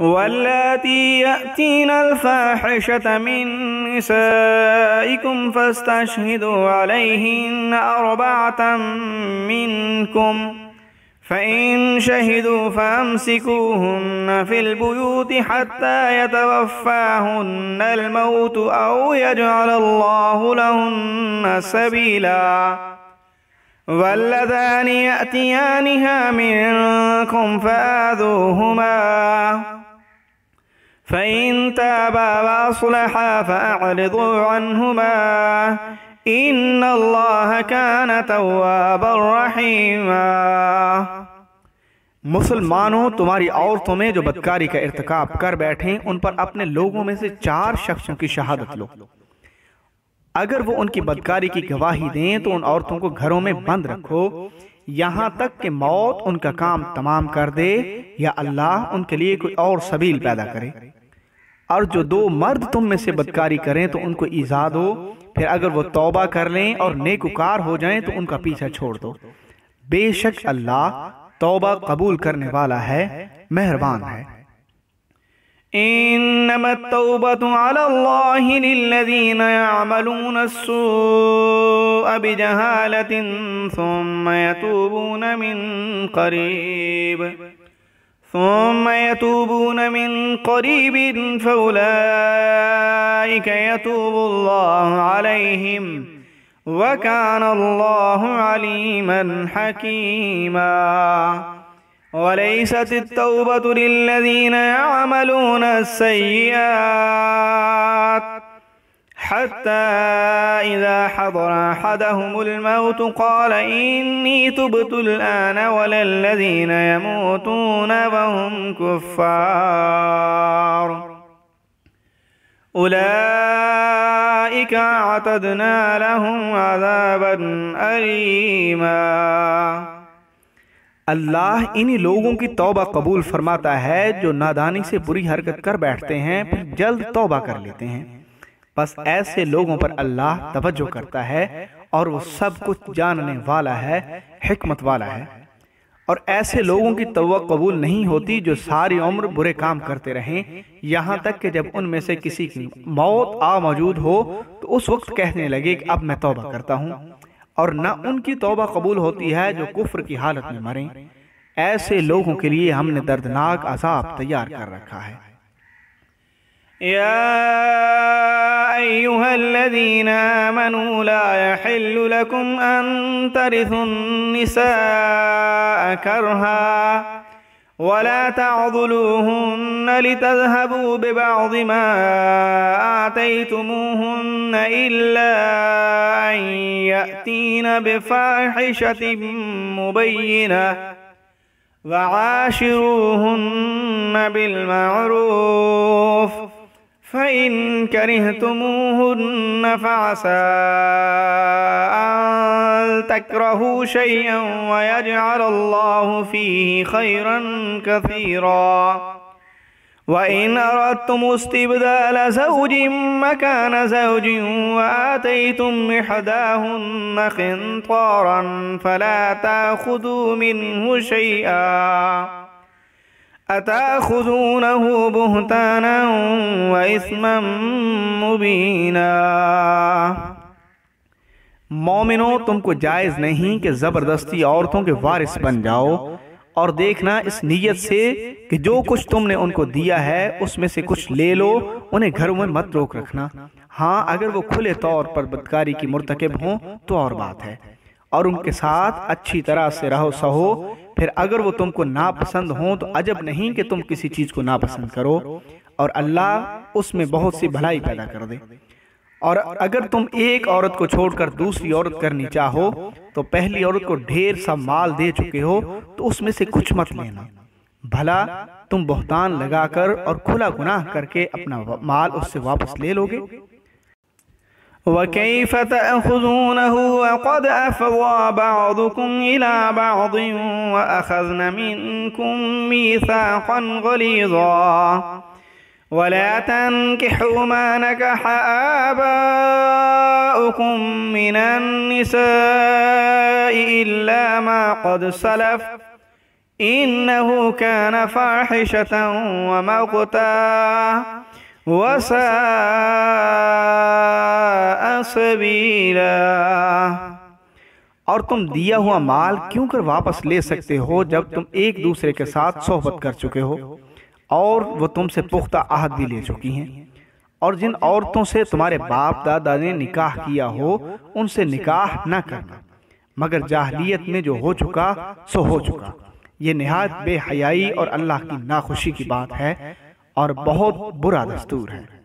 واللاتي يأتين الفاحشة من نسائكم فاستشهدوا عليهن أربعة منكم فإن شهدوا فأمسكوهن في البيوت حتى يتوفاهن الموت أو يجعل الله لهن سبيلا واللذان يأتيانها منكم فآذوهما فإن تابا وأصلحا فأعرضوا عنهما إن الله كان توابا رحيما मुसलमानों तुम्हारी औरतों में जो बदकारी का इरतकाब कर बैठे उन पर अपने लोगों में से चार शख्सों की शहादत लो अगर वो उनकी बदकारी की गवाही दें तो उन औरतों को घरों में बंद रखो यहाँ तक कि मौत उनका काम तमाम कर दे या अल्लाह उनके लिए कोई और सबील पैदा करे और जो दो मर्द तुम में से बदकारी करें तो उनको तो ईजा दो फिर अगर वो तौबा कर लें और नेकुकार हो जाएं तो, तो उनका पीछा छोड़ दो बेशक अल्लाह तौबा कबूल करने वाला है मेहरबान है إنما التوبة على الله للذين يعملون السوء بجهالة ثم يتوبون من قريب ثم يتوبون من قريب فأولئك يتوب الله عليهم وكان الله عليما حكيما وليست التوبة للذين يعملون السيئات حتى إذا حضر أحدهم الموت قال إني تبت الآن ولا الذين يموتون وهم كفار أولئك أعتدنا لهم عذابا أليما अल्लाह इन्हीं लोगों की तौबा कबूल फरमाता है जो नादानी से बुरी हरकत कर बैठते हैं फिर जल्द तौबा कर लेते हैं बस ऐसे लोगों पर अल्लाह तवज्जो करता है और वो सब कुछ जानने वाला है हिकमत वाला है और ऐसे लोगों की तो कबूल नहीं होती जो सारी उम्र बुरे काम करते रहें यहाँ तक कि जब उनमें से किसी की मौत आ मौजूद हो तो उस तो वक्त कहने लगे कि अब मैं तौबा करता हूँ और न उनकी तौबा कबूल होती है जो कुफ्र की हालत में मरें ऐसे लोगों के लिए हमने दर्दनाक अजाब तैयार कर रखा है या الذين آمنوا لا يحل لكم أن ترثوا النساء كرها ولا تعضلوهن لتذهبوا ببعض ما آتيتموهن إلا أن يأتين بفاحشة مبينة وعاشروهن بالمعروف فإن كرهتموهن فعسى أن تكرهوا شيئا ويجعل الله فيه خيرا كثيرا وإن أردتم استبدال زوج مكان زوج وآتيتم إحداهن خنطارا فلا تأخذوا منه شيئا أتأخذونه بهتانا وإثما مبينا मोमिनो तुमको जायज़ नहीं कि ज़बरदस्ती औरतों के वारिस बन जाओ और देखना इस नीयत से कि जो कुछ तुमने उनको दिया है उसमें से कुछ ले लो उन्हें घरों में मत रोक रखना हाँ अगर वो खुले तौर पर बदकारी की मुरतकब हों तो और बात है और उनके साथ अच्छी तरह से रहो सहो फिर अगर वो तुमको नापसंद हो तो अजब नहीं कि तुम किसी चीज़ को नापसंद करो और अल्लाह उसमें बहुत सी भलाई पैदा कर दे और अगर तुम एक औरत को छोड़कर दूसरी औरत करनी चाहो तो पहली औरत को ढेर सा माल दे चुके हो तो उसमें से कुछ मत लेना भला तुम बहुतान लगाकर और खुला गुनाह करके अपना माल उससे वापस ले लोगे وكيف تأخذونه وقد أفضى بعضكم إلى بعض وأخذن منكم ميثاقا غليظا ولا تنكحوا ما نكح آباؤكم من النساء إلا ما قد سلف إنه كان فاحشة ومقتا और तुम दिया हुआ माल क्यों कर वापस ले सकते हो जब तुम एक दूसरे के साथ सोहबत कर चुके हो और वो तुमसे पुख्ता आहद भी ले चुकी हैं और जिन औरतों से तुम्हारे बाप दादा ने निकाह किया हो उनसे निकाह न करना मगर जाहलीत में जो हो चुका सो हो चुका ये नहायत बेहयाई और अल्लाह की नाखुशी की बात है और बहुत बुरा दस्तूर है